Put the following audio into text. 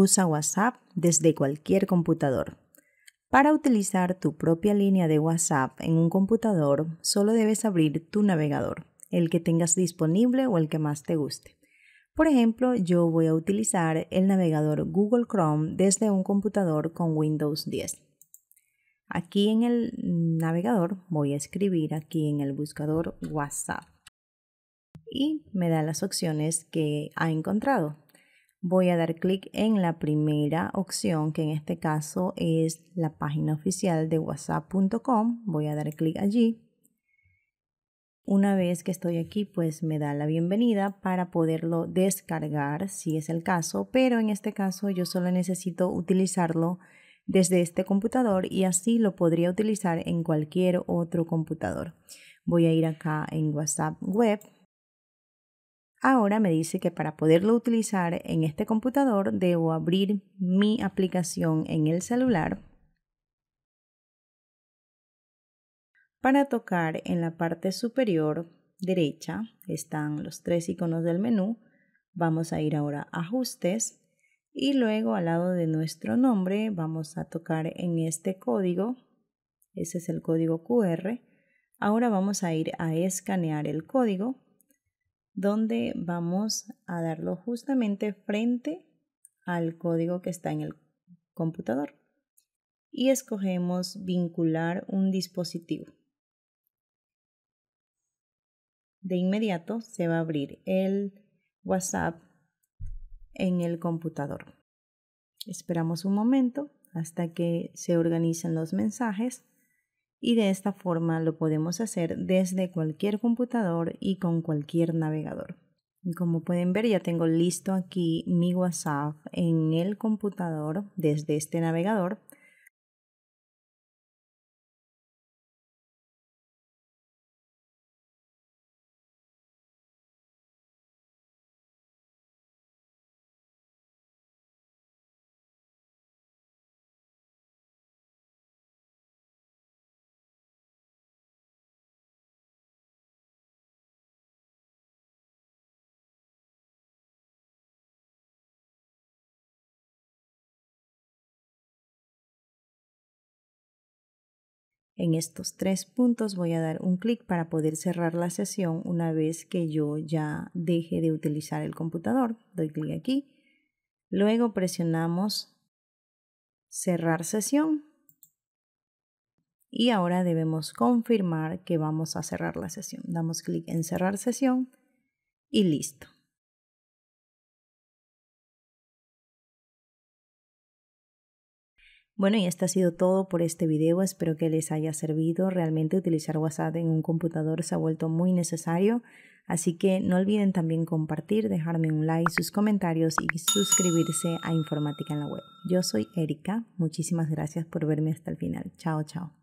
usa WhatsApp desde cualquier computador. Para utilizar tu propia línea de WhatsApp en un computador, solo debes abrir tu navegador, el que tengas disponible o el que más te guste. Por ejemplo, yo voy a utilizar el navegador Google Chrome desde un computador con Windows 10. Aquí en el navegador voy a escribir aquí en el buscador WhatsApp y me da las opciones que ha encontrado voy a dar clic en la primera opción, que en este caso es la página oficial de whatsapp.com. Voy a dar clic allí. Una vez que estoy aquí, pues me da la bienvenida para poderlo descargar si es el caso, pero en este caso yo solo necesito utilizarlo desde este computador y así lo podría utilizar en cualquier otro computador. Voy a ir acá en WhatsApp Web, Ahora me dice que para poderlo utilizar en este computador debo abrir mi aplicación en el celular Para tocar en la parte superior derecha están los tres iconos del menú. Vamos a ir ahora a ajustes y luego al lado de nuestro nombre vamos a tocar en este código. Ese es el código QR. Ahora vamos a ir a escanear el código donde vamos a darlo justamente frente al código que está en el computador y escogemos vincular un dispositivo. De inmediato se va a abrir el WhatsApp en el computador. Esperamos un momento hasta que se organicen los mensajes y de esta forma lo podemos hacer desde cualquier computador y con cualquier navegador. Como pueden ver ya tengo listo aquí mi WhatsApp en el computador desde este navegador En estos tres puntos voy a dar un clic para poder cerrar la sesión una vez que yo ya deje de utilizar el computador. Doy clic aquí. Luego presionamos cerrar sesión. Y ahora debemos confirmar que vamos a cerrar la sesión. Damos clic en cerrar sesión y listo. Bueno, y esto ha sido todo por este video. Espero que les haya servido. Realmente utilizar WhatsApp en un computador se ha vuelto muy necesario. Así que no olviden también compartir, dejarme un like, sus comentarios y suscribirse a Informática en la Web. Yo soy Erika. Muchísimas gracias por verme hasta el final. Chao, chao.